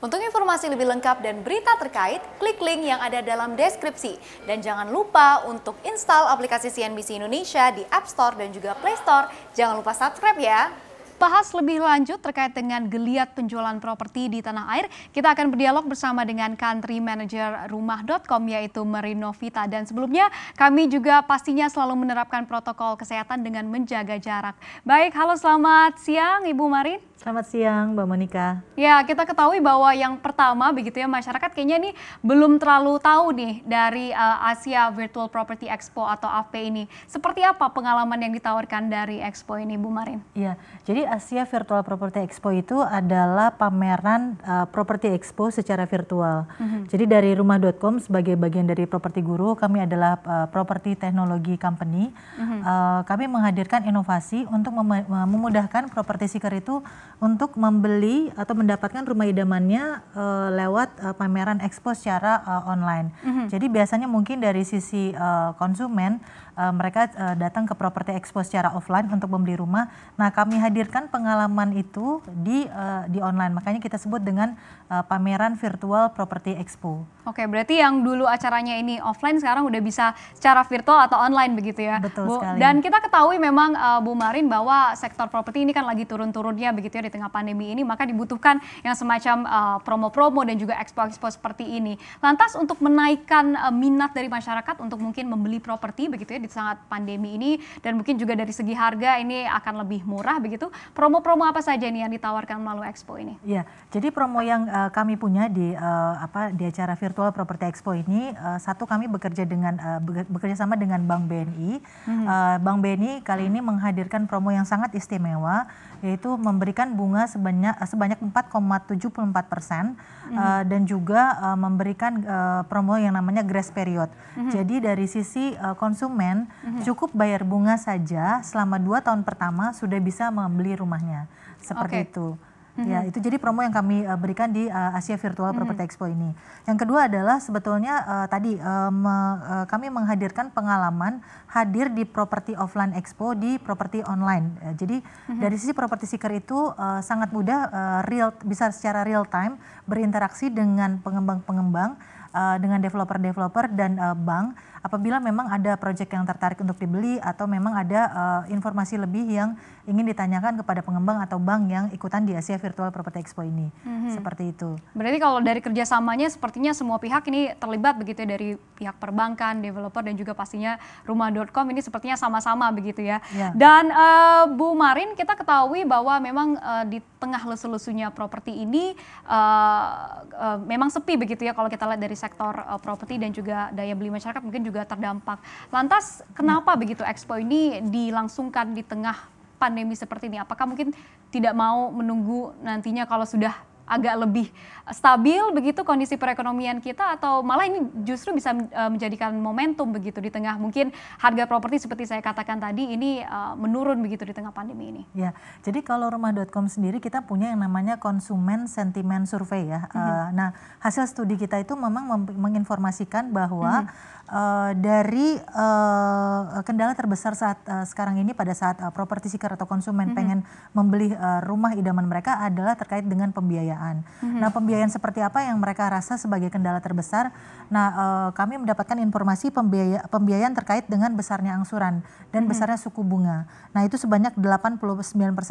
Untuk informasi lebih lengkap dan berita terkait, klik link yang ada dalam deskripsi. Dan jangan lupa untuk install aplikasi CNBC Indonesia di App Store dan juga Play Store. Jangan lupa subscribe ya. Bahas lebih lanjut terkait dengan geliat penjualan properti di tanah air, kita akan berdialog bersama dengan country manager rumah.com yaitu Merinovita dan sebelumnya kami juga pastinya selalu menerapkan protokol kesehatan dengan menjaga jarak. Baik, halo selamat siang Ibu Marin. Selamat siang Mbak Monika. Ya, kita ketahui bahwa yang pertama begitu ya masyarakat kayaknya ini belum terlalu tahu nih dari uh, Asia Virtual Property Expo atau AFP ini. Seperti apa pengalaman yang ditawarkan dari expo ini Bu Marin? Iya, jadi Asia Virtual Property Expo itu adalah pameran uh, eh, properti expo secara virtual. Mm-hmm. Jadi dari rumah.com sebagai bagian dari Properti Guru, kami adalah uh, eh, properti teknologi company. Mm-hmm. Uh, kami menghadirkan inovasi untuk mem- memudahkan properti seeker itu untuk membeli atau mendapatkan rumah idamannya uh, lewat uh, pameran expo secara uh, online. Mm-hmm. Jadi biasanya mungkin dari sisi uh, konsumen uh, mereka uh, datang ke properti expo secara offline untuk membeli rumah. Nah, kami hadirkan pengalaman itu di uh, di online. Makanya kita sebut dengan uh, pameran virtual property expo. Oke, berarti yang dulu acaranya ini offline sekarang udah bisa secara virtual atau online begitu ya. Betul Bu, sekali. Dan kita ketahui memang uh, Bu Marin bahwa sektor properti ini kan lagi turun-turunnya begitu ya di tengah pandemi ini, maka dibutuhkan yang semacam eh, promo-promo uh, dan juga expo-expo seperti ini. Lantas untuk menaikkan uh, minat dari masyarakat untuk mungkin membeli properti begitu ya di saat pandemi ini dan mungkin juga dari segi harga ini akan lebih murah begitu. Promo-promo apa saja nih yang ditawarkan melalui expo ini? Iya, jadi promo yang uh, kami punya di uh, apa di acara virtual Virtual Property Expo ini uh, satu kami bekerja dengan uh, bekerja sama dengan Bank BNI. Hmm. Uh, eh, Bank BNI kali ini menghadirkan promo yang sangat istimewa yaitu memberikan bunga sebanyak sebanyak 4,74 persen mm-hmm. uh, dan juga uh, memberikan uh, promo yang namanya grace period. Mm-hmm. Jadi dari sisi uh, konsumen mm-hmm. cukup bayar bunga saja selama dua tahun pertama sudah bisa membeli rumahnya seperti okay. itu. Ya, mm-hmm. itu jadi promo yang kami uh, berikan di uh, Asia Virtual mm-hmm. Property Expo ini. Yang kedua adalah sebetulnya uh, tadi uh, me, uh, kami menghadirkan pengalaman hadir di properti offline expo di properti online. Uh, jadi mm dari sisi properti seeker itu uh, sangat mudah uh, real bisa secara real time berinteraksi dengan pengembang-pengembang uh, dengan developer-developer dan uh, bank apabila memang ada proyek yang tertarik untuk dibeli atau memang ada uh, informasi lebih yang ingin ditanyakan kepada pengembang atau bank yang ikutan di Asia Virtual Property Expo ini. Mm-hmm. Seperti itu. Berarti kalau dari kerjasamanya sepertinya semua pihak ini terlibat begitu ya dari pihak perbankan, developer dan juga pastinya rumah.com ini sepertinya sama-sama begitu ya. Yeah. Dan uh, Bu Marin kita ketahui bahwa memang uh, di tengah lesu-lesunya properti ini uh, uh, memang sepi begitu ya kalau kita lihat dari sektor uh, properti dan juga daya beli masyarakat mungkin juga juga terdampak. Lantas kenapa begitu Expo ini dilangsungkan di tengah pandemi seperti ini? Apakah mungkin tidak mau menunggu nantinya kalau sudah agak lebih eh, stabil begitu kondisi perekonomian kita atau malah ini justru bisa eh, menjadikan momentum begitu di tengah mungkin harga properti seperti saya katakan tadi ini eh, menurun begitu di tengah pandemi ini. Ya, jadi kalau rumah.com sendiri kita punya yang namanya konsumen sentimen survei ya. Mm -hmm. Nah, hasil studi kita itu memang menginformasikan bahwa mm -hmm Eh, dari uh, kendala terbesar saat uh, sekarang ini pada saat uh, properti seeker atau konsumen mm -hmm. pengen membeli uh, rumah idaman mereka adalah terkait dengan pembiayaan. Mm -hmm. Nah, pembiayaan seperti apa yang mereka rasa sebagai kendala terbesar? Nah, uh, kami mendapatkan informasi pembiaya, pembiayaan terkait dengan besarnya angsuran dan mm -hmm. besarnya suku bunga. Nah, itu sebanyak 89%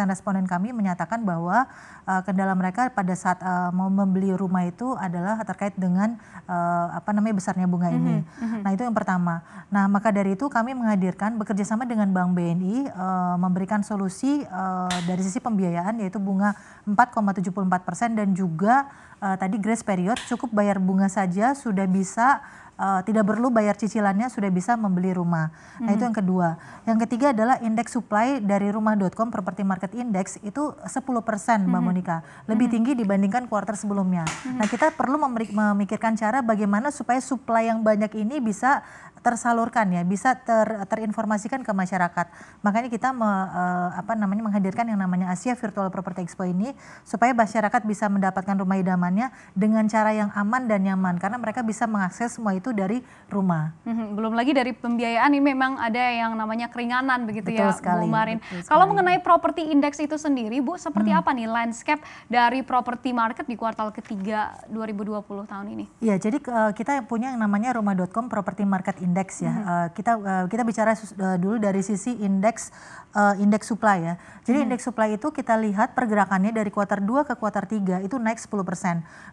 responden kami menyatakan bahwa uh, kendala mereka pada saat uh, mau membeli rumah itu adalah terkait dengan uh, apa namanya besarnya bunga mm -hmm. ini. Mm -hmm. Nah itu yang pertama. Nah maka dari itu kami menghadirkan bekerjasama dengan Bank BNI e, eh, memberikan solusi e, dari sisi pembiayaan yaitu bunga 4,74 persen dan juga e, tadi grace period cukup bayar bunga saja sudah bisa uh, tidak perlu bayar cicilannya sudah bisa membeli rumah. Nah, itu yang kedua. Yang ketiga adalah indeks supply dari rumah.com properti market index itu 10% Mbak mm Monika, lebih hmm tinggi dibandingkan kuartal sebelumnya. hmm Nah, kita perlu memikirkan cara bagaimana supaya supply yang banyak ini bisa tersalurkan ya, bisa ter, terinformasikan ke masyarakat. Makanya kita me, eh, apa namanya menghadirkan yang namanya Asia Virtual Property Expo ini supaya masyarakat bisa mendapatkan rumah idamannya dengan cara yang aman dan nyaman karena mereka bisa mengakses semua itu itu dari rumah. Mhm, belum lagi dari pembiayaan ini memang ada yang namanya keringanan begitu ya, betul ya sekali, Bu Marin. Kalau mengenai properti indeks itu sendiri Bu, seperti hmm. apa nih landscape dari properti market di kuartal ketiga 2020 tahun ini? Ya, jadi uh, kita punya yang namanya rumah.com property market index ya. Hmm. Uh, kita uh, kita bicara uh, dulu dari sisi indeks uh, indeks supply ya. Jadi hmm. indeks supply itu kita lihat pergerakannya dari kuartal 2 ke kuartal 3 itu naik 10%.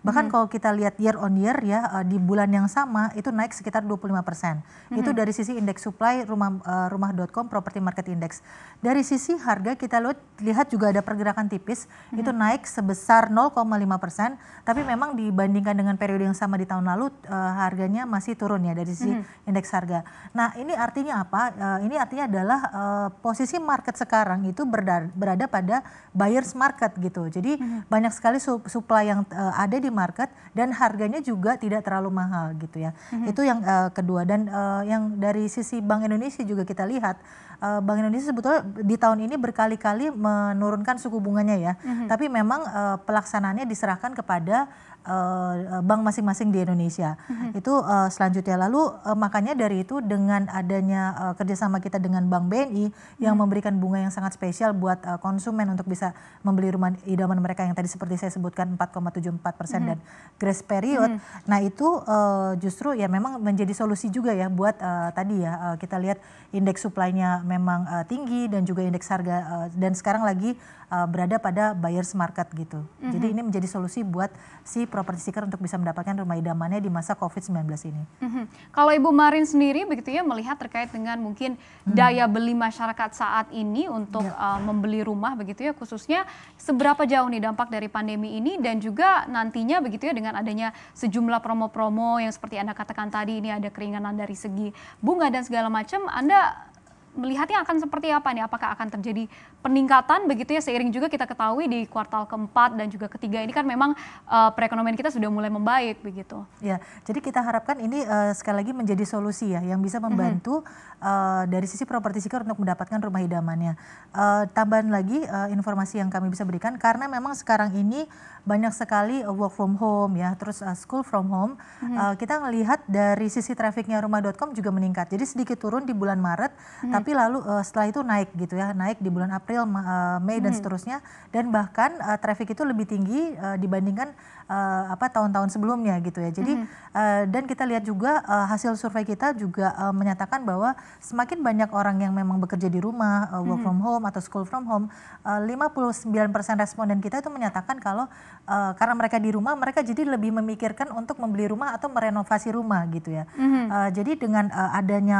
Bahkan hmm. kalau kita lihat year on year ya uh, di bulan yang sama itu itu naik sekitar 25 persen. Mm-hmm. Itu dari sisi indeks supply rumah uh, eh, rumah.com property market index. Dari sisi harga kita lihat, lihat juga ada pergerakan tipis, mm-hmm. itu naik sebesar 0,5 persen. Tapi memang dibandingkan dengan periode yang sama di tahun lalu uh, harganya masih turun ya dari sisi mm-hmm. indeks harga. Nah ini artinya apa? Uh, ini artinya adalah uh, posisi market sekarang itu berada, berada pada buyers market gitu. Jadi mm-hmm. banyak sekali supply yang uh, ada di market dan harganya juga tidak terlalu mahal gitu ya. Mm-hmm itu yang uh, kedua dan uh, yang dari sisi Bank Indonesia juga kita lihat uh, Bank Indonesia sebetulnya di tahun ini berkali-kali menurunkan suku bunganya ya. Mm-hmm. Tapi memang uh, pelaksanaannya diserahkan kepada eh, bank masing-masing di Indonesia. Mm-hmm. Itu uh, selanjutnya lalu uh, makanya dari itu dengan adanya uh, kerjasama kita dengan Bank BNI mm-hmm. yang mhm. memberikan bunga yang sangat spesial buat uh, konsumen untuk bisa membeli rumah idaman mereka yang tadi seperti saya sebutkan 4,74 persen mm-hmm. dan grace period. Mm-hmm. Nah itu uh, justru ya memang menjadi solusi juga ya buat uh, tadi ya uh, kita lihat indeks suplainya memang uh, tinggi dan juga indeks harga uh, dan sekarang lagi uh, berada pada buyers market gitu. Mm-hmm. Jadi ini menjadi solusi buat si properti seeker untuk bisa mendapatkan rumah idamannya di masa COVID-19 ini. Mm-hmm. Kalau Ibu Marin sendiri begitu ya melihat terkait dengan mungkin mm-hmm. daya beli masyarakat saat ini untuk yeah. Ya. uh, membeli rumah begitu ya khususnya seberapa jauh nih dampak dari pandemi ini dan juga nantinya begitu ya dengan adanya sejumlah promo-promo yang seperti Anda katakan tadi ini ada keringanan dari segi bunga dan segala macam Anda melihatnya akan seperti apa nih? Apakah akan terjadi peningkatan begitu ya seiring juga kita ketahui di kuartal keempat dan juga ketiga ini kan memang uh, perekonomian kita sudah mulai membaik begitu. Ya, jadi kita harapkan ini uh, sekali lagi menjadi solusi ya yang bisa mhm. membantu mm -hmm. uh, dari sisi properti seeker untuk mendapatkan rumah idamannya. Uh, tambahan lagi uh, informasi yang kami bisa berikan karena memang sekarang ini banyak sekali work from home ya, terus uh, school from home. Mm -hmm. uh, kita melihat dari sisi trafiknya rumah.com juga meningkat. Jadi sedikit turun di bulan Maret, mm -hmm. tapi tapi lalu uh, setelah itu naik gitu ya, naik di bulan April, uh, Mei dan hmm. seterusnya dan bahkan uh, traffic itu lebih tinggi uh, dibandingkan uh, apa tahun-tahun sebelumnya gitu ya. Jadi mm -hmm. uh, dan kita lihat juga uh, hasil survei kita juga uh, menyatakan bahwa semakin banyak orang yang memang bekerja di rumah, uh, work mm -hmm. from home atau school from home, uh, 59% responden kita itu menyatakan kalau uh, karena mereka di rumah mereka jadi lebih memikirkan untuk membeli rumah atau merenovasi rumah gitu ya. Mm -hmm. uh, jadi dengan uh, adanya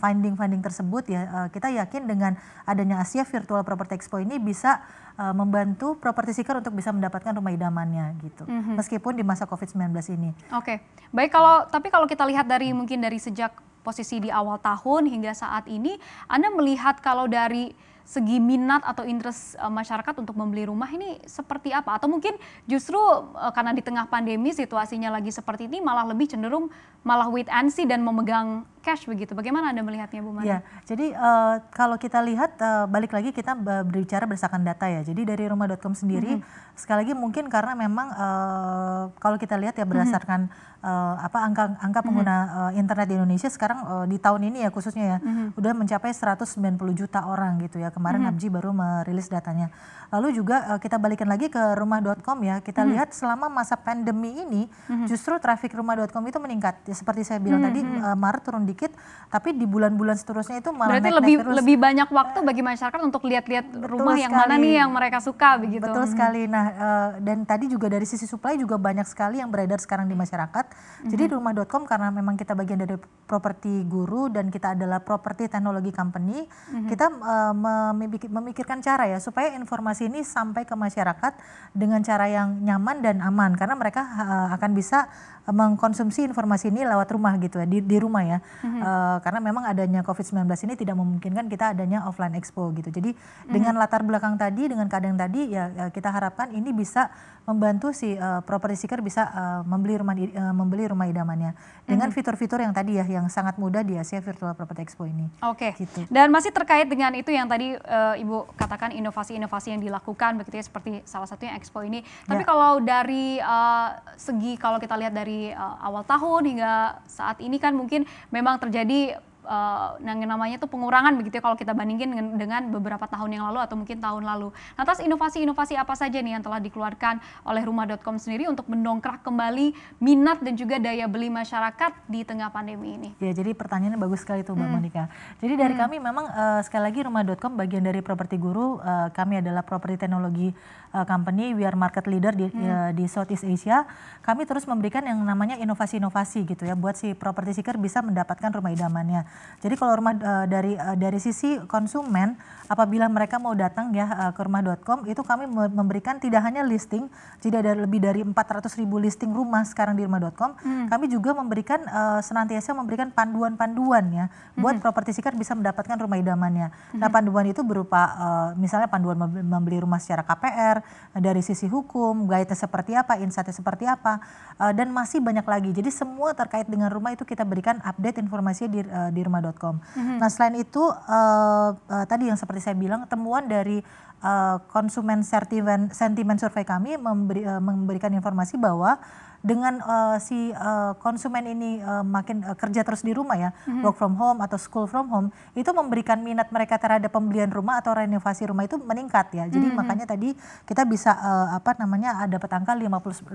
finding-finding tersebut ya uh, kita yakin dengan adanya Asia Virtual Property Expo ini bisa uh, membantu properti seeker untuk bisa mendapatkan rumah idamannya gitu. Mm -hmm. Meskipun di masa Covid-19 ini. Oke. Okay. Baik kalau tapi kalau kita lihat dari mungkin dari sejak posisi di awal tahun hingga saat ini Anda melihat kalau dari segi minat atau interest uh, masyarakat untuk membeli rumah ini seperti apa? Atau mungkin justru uh, karena di tengah pandemi situasinya lagi seperti ini malah lebih cenderung malah wait and see dan memegang cash begitu. Bagaimana Anda melihatnya Bu Mani? Ya, jadi uh, kalau kita lihat uh, balik lagi kita berbicara berdasarkan data ya. Jadi dari rumah.com sendiri mm -hmm. sekali lagi mungkin karena memang uh, kalau kita lihat ya mm-hmm. berdasarkan mm -hmm. uh, apa angka angka mm-hmm. pengguna mm -hmm. uh, internet di Indonesia sekarang uh, di tahun ini ya khususnya ya mm -hmm. udah mencapai 190 juta orang gitu ya Kemarin mm -hmm. Abji baru merilis datanya. Lalu juga uh, kita balikan lagi ke rumah.com ya. Kita mm -hmm. lihat selama masa pandemi ini mm -hmm. justru trafik rumah.com itu meningkat. Ya, seperti saya bilang mm -hmm. tadi uh, Maret turun dikit, tapi di bulan-bulan seterusnya itu malah Berarti naik, lebih naik terus. lebih banyak waktu eh, bagi masyarakat untuk lihat-lihat rumah sekali. yang mana nih yang mereka suka begitu. Betul mm -hmm. sekali. Nah, uh, dan tadi juga dari sisi supply juga banyak sekali yang beredar sekarang di mhm. masyarakat. Mm -hmm. Jadi mhm. rumah.com karena memang kita bagian dari properti guru dan kita adalah properti teknologi company, mm -hmm. kita uh, memikirkan cara ya supaya informasi ini sampai ke masyarakat dengan cara yang nyaman dan aman karena mereka uh, akan bisa mengkonsumsi informasi ini lewat rumah gitu ya di, di rumah ya mm-hmm. uh, karena memang adanya COVID-19 ini tidak memungkinkan kita adanya offline expo gitu jadi mm-hmm. dengan latar belakang tadi dengan keadaan tadi ya, ya kita harapkan ini bisa membantu si uh, eh, property seeker bisa uh, membeli rumah uh, membeli rumah idamannya dengan mm-hmm. fitur-fitur yang tadi ya yang sangat mudah di Asia Virtual Property Expo ini. Oke. Okay. Gitu. Dan masih terkait dengan itu yang tadi Eh, Ibu katakan inovasi-inovasi yang dilakukan begitu ya seperti salah satunya Expo ini. Tapi ya. kalau dari uh, segi kalau kita lihat dari uh, awal tahun hingga saat ini kan mungkin memang terjadi uh, yang namanya tuh pengurangan begitu ya kalau kita bandingin dengan, dengan beberapa tahun yang lalu atau mungkin tahun lalu. Lantas nah, inovasi-inovasi apa saja nih yang telah dikeluarkan oleh rumah.com sendiri untuk mendongkrak kembali minat dan juga daya beli masyarakat di tengah pandemi ini? Ya, jadi pertanyaannya bagus sekali tuh Mbak hmm. Monika. Jadi dari hmm. kami memang uh, sekali lagi rumah.com bagian dari properti guru uh, kami adalah properti teknologi Eh, company, we are market leader di, hmm. uh, di Southeast Asia. Kami terus memberikan yang namanya inovasi-inovasi gitu ya, buat si properti seeker bisa mendapatkan rumah idamannya. Jadi kalau rumah uh, dari uh, dari sisi konsumen, apabila mereka mau datang ya uh, ke rumah.com, itu kami memberikan tidak hanya listing, tidak ada lebih dari 400 ribu listing rumah sekarang di rumah.com, hmm. kami juga memberikan uh, senantiasa memberikan panduan-panduan ya, hmm. buat properti seeker bisa mendapatkan rumah idamannya. Nah, hmm. Nah panduan itu berupa uh, misalnya panduan membeli rumah secara KPR, Eh, dari sisi hukum, guide seperti apa, insightnya seperti apa, uh, dan masih banyak lagi. Jadi semua terkait dengan rumah itu kita berikan update informasinya di, uh, di rumah.com. Mm -hmm. Nah selain itu uh, uh, tadi yang seperti saya bilang temuan dari Eh, konsumen sentimen, sentimen survei kami memberi, uh, memberikan informasi bahwa dengan uh, si uh, konsumen ini uh, makin uh, kerja terus di rumah ya, mm-hmm. work from home atau school from home, itu memberikan minat mereka terhadap pembelian rumah atau renovasi rumah itu meningkat ya. Jadi mm-hmm. makanya tadi kita bisa uh, apa namanya ada petangka 59%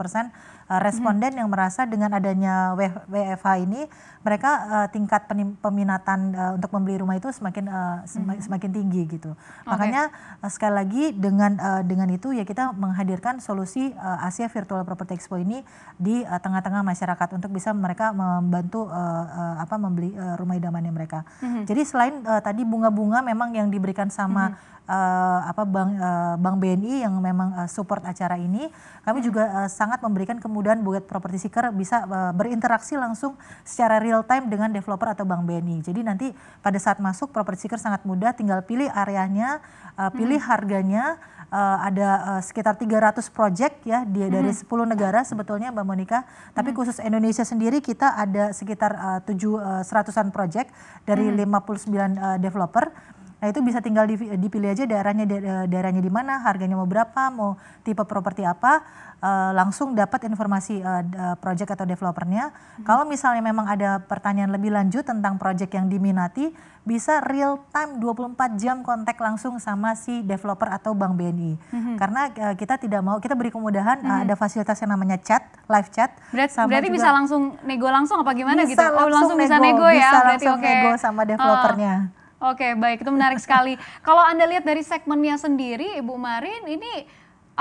persen uh, responden mm-hmm. yang merasa dengan adanya WFH ini mereka uh, tingkat peminatan uh, untuk membeli rumah itu semakin uh, sem- mm-hmm. semakin tinggi gitu. Okay. Makanya Eh, sekali lagi dengan uh, dengan itu ya kita menghadirkan solusi uh, Asia Virtual Property Expo ini di tengah tengah-tengah masyarakat untuk bisa mereka membantu uh, uh, apa membeli uh, rumah idamannya mereka. Mm -hmm. Jadi selain uh, tadi bunga-bunga memang yang diberikan sama mm -hmm. uh, apa bank uh, bank BNI yang memang uh, support acara ini, kami -hmm. juga uh, sangat memberikan kemudahan buat properti seeker bisa uh, berinteraksi langsung secara real time dengan developer atau bank BNI. Jadi nanti pada saat masuk properti seeker sangat mudah tinggal pilih areanya uh, pilih hmm. harganya uh, ada uh, sekitar 300 proyek ya dia hmm. dari 10 negara sebetulnya Mbak Monika tapi hmm. khusus Indonesia sendiri kita ada sekitar uh, 700-an seratusan proyek dari hmm. 59 uh, developer Nah itu bisa tinggal eh, dipilih aja daerahnya eh, daerahnya di mana, harganya mau berapa, mau tipe properti apa, eh, langsung dapat informasi project atau developernya. Hmm. Kalau misalnya memang ada pertanyaan lebih lanjut tentang project yang diminati, bisa real time 24 jam kontak langsung sama si developer atau Bank BNI. Hmm. Karena kita tidak mau kita beri kemudahan hmm. ada fasilitas yang namanya chat, live chat. Berat, sama berarti juga, bisa langsung nego langsung apa gimana bisa gitu? Langsung oh langsung nego, bisa nego ya. Bisa berarti langsung okay. nego sama oh. developernya. Oh. Oke, baik itu menarik sekali. Kalau Anda lihat dari segmennya sendiri Ibu Marin ini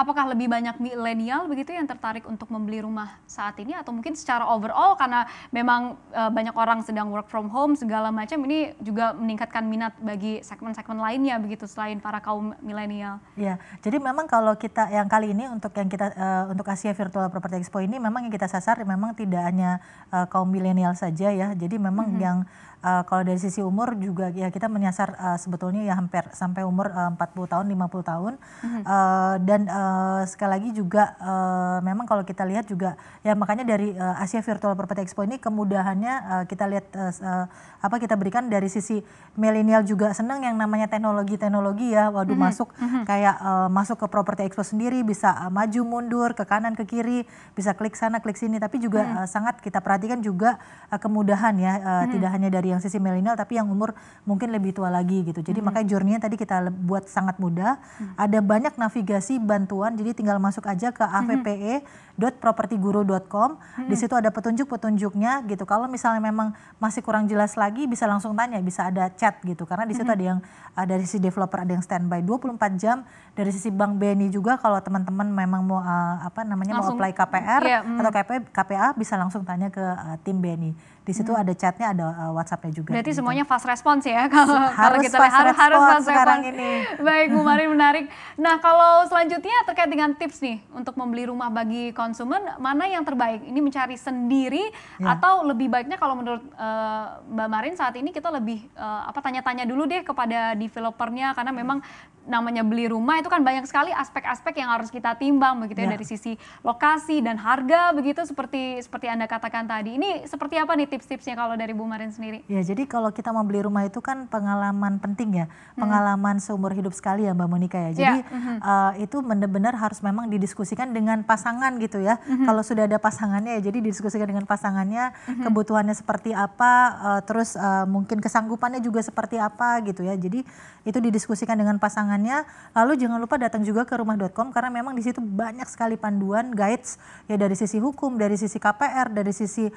apakah lebih banyak milenial begitu yang tertarik untuk membeli rumah saat ini atau mungkin secara overall karena memang uh, banyak orang sedang work from home segala macam ini juga meningkatkan minat bagi segmen-segmen lainnya begitu selain para kaum milenial. Ya, jadi memang kalau kita yang kali ini untuk yang kita uh, untuk Asia Virtual Property Expo ini memang yang kita sasar memang tidak hanya uh, kaum milenial saja ya. Jadi memang mm -hmm. yang uh, kalau dari sisi umur juga ya kita menyasar uh, sebetulnya ya hampir sampai umur uh, 40 tahun, 50 tahun mm -hmm. uh, dan uh, Eh, sekali lagi juga uh, memang kalau kita lihat juga ya makanya dari uh, Asia Virtual Property Expo ini kemudahannya uh, kita lihat uh, uh, apa kita berikan dari sisi milenial juga seneng yang namanya teknologi-teknologi ya. Waduh mm -hmm. masuk mm -hmm. kayak uh, masuk ke Property Expo sendiri bisa uh, maju mundur ke kanan ke kiri, bisa klik sana klik sini tapi juga mm -hmm. uh, sangat kita perhatikan juga uh, kemudahan ya uh, mm -hmm. tidak hanya dari yang sisi milenial tapi yang umur mungkin lebih tua lagi gitu. Jadi mm -hmm. makanya journey tadi kita buat sangat mudah. Mm -hmm. Ada banyak navigasi bantuan bantuan. Jadi tinggal masuk aja ke avpe.propertyguru.com. Hmm. Di situ ada petunjuk-petunjuknya gitu. Kalau misalnya memang masih kurang jelas lagi bisa langsung tanya, bisa ada chat gitu. Karena di situ hmm. ada yang uh, dari sisi developer ada yang standby 24 jam. Dari sisi Bank BNI juga kalau teman-teman memang mau uh, apa namanya langsung, mau apply KPR yeah, hmm. atau KPA, KPA bisa langsung tanya ke uh, tim BNI. Di situ hmm. ada chatnya, ada uh, WhatsApp-nya juga. Berarti gitu. semuanya fast response ya kalau harus kita fast harus, response harus fast sekarang ini. Baik, Bu Marin menarik. Nah, kalau selanjutnya terkait dengan tips nih untuk membeli rumah bagi konsumen, mana yang terbaik? Ini mencari sendiri ya. atau lebih baiknya kalau menurut uh, Mbak Marin saat ini kita lebih uh, apa tanya-tanya dulu deh kepada developernya karena memang namanya beli rumah itu kan banyak sekali aspek-aspek yang harus kita timbang begitu ya, ya dari sisi lokasi dan harga begitu seperti seperti Anda katakan tadi. Ini seperti apa nih tips-tipsnya kalau dari Bu Marin sendiri? Ya, jadi kalau kita mau beli rumah itu kan pengalaman penting ya, pengalaman seumur hidup sekali ya Mbak Monika ya. ya jadi ya. Uh, itu benar-benar harus memang didiskusikan dengan pasangan gitu ya. hmm Kalau sudah ada pasangannya ya, jadi didiskusikan dengan pasangannya, hmm kebutuhannya seperti apa, uh, terus uh, mungkin kesanggupannya juga seperti apa gitu ya. Jadi itu didiskusikan dengan pasangannya. Lalu jangan lupa datang juga ke rumah.com karena memang di situ banyak sekali panduan, guides ya dari sisi hukum, dari sisi KPR, dari sisi uh,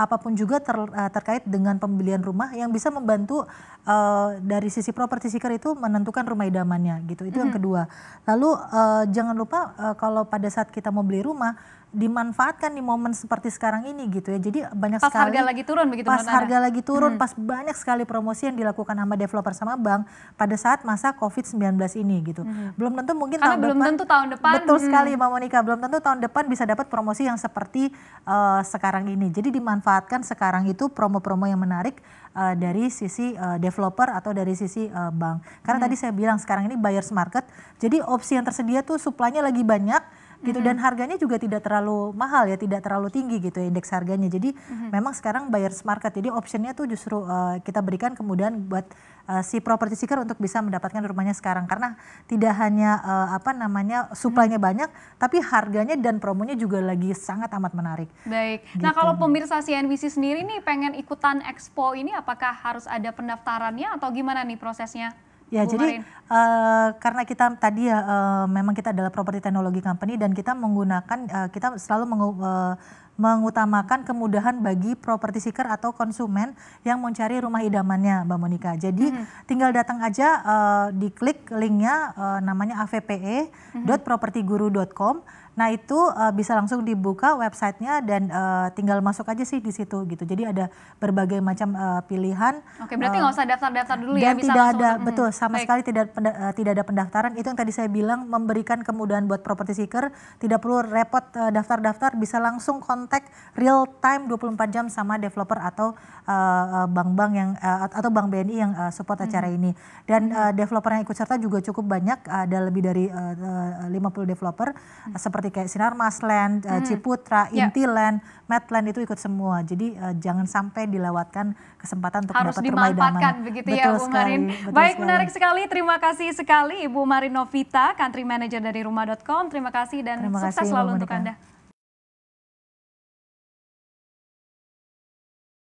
apapun juga juga ter, uh, terkait dengan pembelian rumah yang bisa membantu uh, dari sisi properti seeker itu menentukan rumah idamannya gitu. Itu mm -hmm. yang kedua. Lalu uh, jangan lupa uh, kalau pada saat kita mau beli rumah dimanfaatkan di momen seperti sekarang ini gitu ya. Jadi banyak pas sekali harga lagi turun begitu pas harga lagi turun, hmm. pas banyak sekali promosi yang dilakukan sama developer sama bank pada saat masa Covid-19 ini gitu. Hmm. Belum tentu mungkin Karena tahun belum depan. tentu tahun depan. Betul hmm. sekali Mbak Monika, belum tentu tahun depan bisa dapat promosi yang seperti uh, sekarang ini. Jadi dimanfaatkan sekarang itu promo-promo yang menarik uh, dari sisi uh, developer atau dari sisi uh, bank. Karena hmm. tadi saya bilang sekarang ini buyers market, jadi opsi yang tersedia tuh suplainya lagi banyak gitu mm-hmm. dan harganya juga tidak terlalu mahal ya tidak terlalu tinggi gitu ya, indeks harganya jadi mm-hmm. memang sekarang buyers market jadi optionnya tuh justru uh, kita berikan kemudian buat uh, si property seeker untuk bisa mendapatkan rumahnya sekarang karena tidak hanya uh, apa namanya suplainya hmm. banyak tapi harganya dan promonya juga lagi sangat amat menarik. Baik. Nah, gitu. Nah, kalau pemirsa CNBC sendiri nih pengen ikutan expo ini apakah harus ada pendaftarannya atau gimana nih prosesnya? Ya, Bu jadi uh, karena kita tadi ya uh, memang kita adalah properti teknologi company dan kita menggunakan uh, kita selalu mengu, uh, mengutamakan kemudahan bagi properti seeker atau konsumen yang mencari rumah idamannya, Mbak Monika. Jadi mm-hmm. tinggal datang aja uh, diklik linknya uh, namanya avpe.propertyguru.com. Nah itu uh, bisa langsung dibuka websitenya dan uh, tinggal masuk aja sih di situ gitu. Jadi ada berbagai macam uh, pilihan. Oke, berarti nggak uh, usah daftar-daftar dulu dan ya. Dan tidak langsung, ada, hmm, betul, sama baik. sekali tidak uh, tidak ada pendaftaran. Itu yang tadi saya bilang memberikan kemudahan buat properti seeker. Tidak perlu repot uh, daftar-daftar, bisa langsung kontak kontak real time 24 jam sama developer atau eh, eh, bank-bank uh, yang uh, atau bank BNI yang uh, support hmm. acara ini. Dan hmm. uh, developer yang ikut serta juga cukup banyak ada lebih dari uh, 50 developer hmm. uh, seperti kayak Sinarmas Land, uh, hmm. Ciputra, yeah. Intiland, Medland itu ikut semua. Jadi uh, jangan sampai dilewatkan kesempatan untuk Harus mendapat dimanfaatkan begitu ya, betul ya Bu Marin. Sekali, Baik sekali. menarik sekali. Terima kasih sekali Ibu Marin Novita, Country Manager dari rumah.com. Terima kasih dan Terima sukses kasih, selalu untuk Anda.